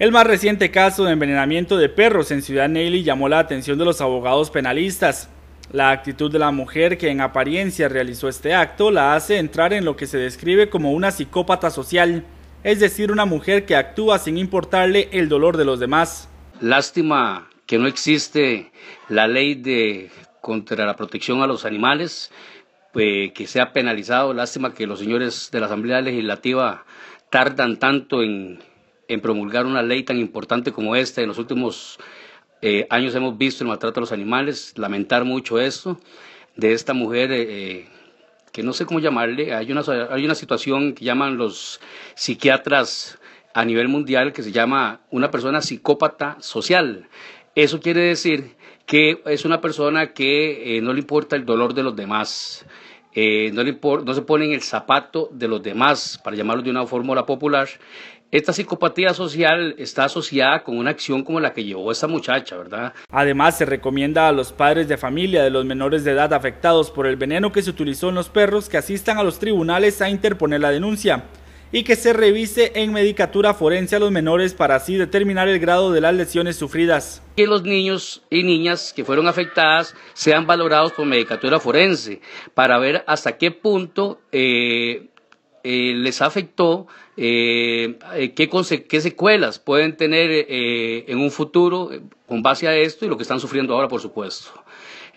El más reciente caso de envenenamiento de perros en Ciudad Neily llamó la atención de los abogados penalistas. La actitud de la mujer que en apariencia realizó este acto la hace entrar en lo que se describe como una psicópata social, es decir, una mujer que actúa sin importarle el dolor de los demás. Lástima que no existe la ley de contra la protección a los animales, que sea penalizado. Lástima que los señores de la Asamblea Legislativa tardan tanto en en promulgar una ley tan importante como esta. En los últimos eh, años hemos visto el maltrato a los animales, lamentar mucho eso de esta mujer eh, eh, que no sé cómo llamarle, hay una, hay una situación que llaman los psiquiatras a nivel mundial que se llama una persona psicópata social. Eso quiere decir que es una persona que no le importa el dolor de los demás. Eh, no, le no se pone en el zapato de los demás, para llamarlo de una fórmula popular. Esta psicopatía social está asociada con una acción como la que llevó esta muchacha, ¿verdad? Además, se recomienda a los padres de familia de los menores de edad afectados por el veneno que se utilizó en los perros que asistan a los tribunales a interponer la denuncia y que se revise en medicatura forense a los menores para así determinar el grado de las lesiones sufridas. Que los niños y niñas que fueron afectadas sean valorados por medicatura forense para ver hasta qué punto eh, eh, les afectó, eh, qué, qué, secuelas pueden tener en un futuro con base a esto y lo que están sufriendo ahora, por supuesto.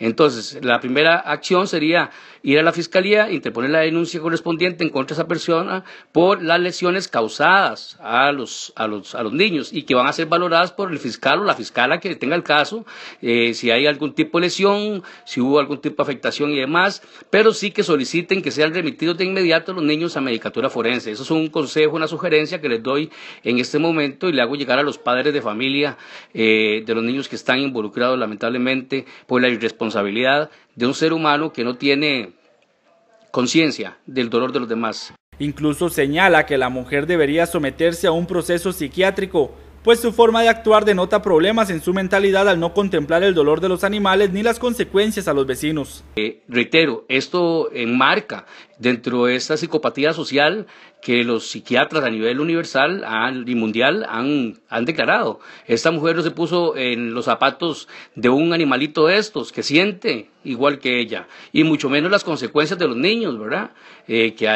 Entonces, la primera acción sería ir a la fiscalía, interponer la denuncia correspondiente en contra de esa persona por las lesiones causadas a los, a los, a los niños y que van a ser valoradas por el fiscal o la fiscala que tenga el caso, eh, si hay algún tipo de lesión, si hubo algún tipo de afectación y demás, pero sí que soliciten que sean remitidos de inmediato los niños a medicatura forense. Eso es un consejo, una sugerencia que les doy en este momento y le hago llegar a los padres de familia eh, de los niños que están involucrados lamentablemente por la irresponsabilidad de un ser humano que no tiene conciencia del dolor de los demás. Incluso señala que la mujer debería someterse a un proceso psiquiátrico pues su forma de actuar denota problemas en su mentalidad al no contemplar el dolor de los animales ni las consecuencias a los vecinos. Eh, reitero, esto enmarca dentro de esta psicopatía social que los psiquiatras a nivel universal y mundial han, han declarado. Esta mujer no se puso en los zapatos de un animalito de estos que siente igual que ella, y mucho menos las consecuencias de los niños, ¿verdad? Eh, que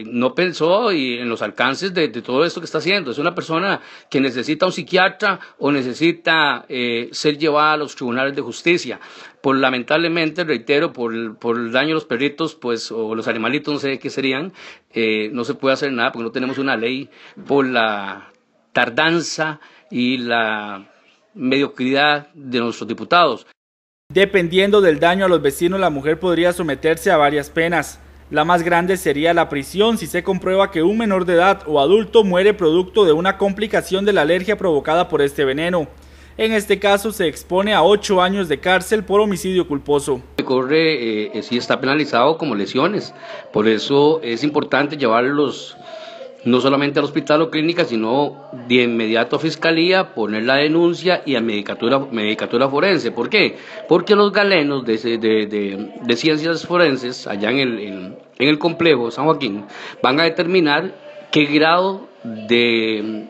eh, no pensó y en los alcances de, todo esto que está haciendo. Es una persona que necesita un psiquiatra o necesita eh, ser llevada a los tribunales de justicia. Por lamentablemente, reitero, por, el daño a los perritos, pues, o los animalitos, no sé qué serían, no se puede hacer nada porque no tenemos una ley por la tardanza y la mediocridad de nuestros diputados. Dependiendo del daño a los vecinos, la mujer podría someterse a varias penas. La más grande sería la prisión si se comprueba que un menor de edad o adulto muere producto de una complicación de la alergia provocada por este veneno. En este caso se expone a ocho años de cárcel por homicidio culposo. Corre, eh, eh, está penalizado como lesiones, por eso es importante llevar los, no solamente al hospital o clínica, sino de inmediato a fiscalía, poner la denuncia y a medicatura, medicatura forense. ¿Por qué? Porque los galenos de, de, de, ciencias forenses allá en el, en el complejo San Joaquín van a determinar qué grado de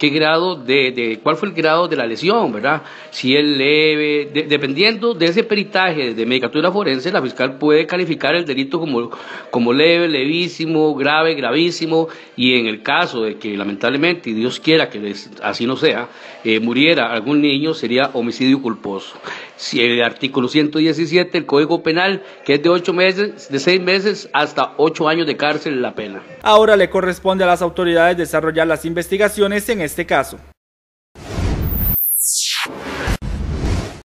qué grado de, de, cuál fue el grado de la lesión, ¿verdad? Si es leve, dependiendo de ese peritaje de medicatura forense, la fiscal puede calificar el delito como, como leve, levísimo, grave, gravísimo, y en el caso de que lamentablemente, y Dios quiera que así no sea, eh, muriera algún niño, sería homicidio culposo. Si el artículo 117 del Código Penal, que es de ocho meses, de seis meses hasta ocho años de cárcel la pena. Ahora le corresponde a las autoridades desarrollar las investigaciones en este caso.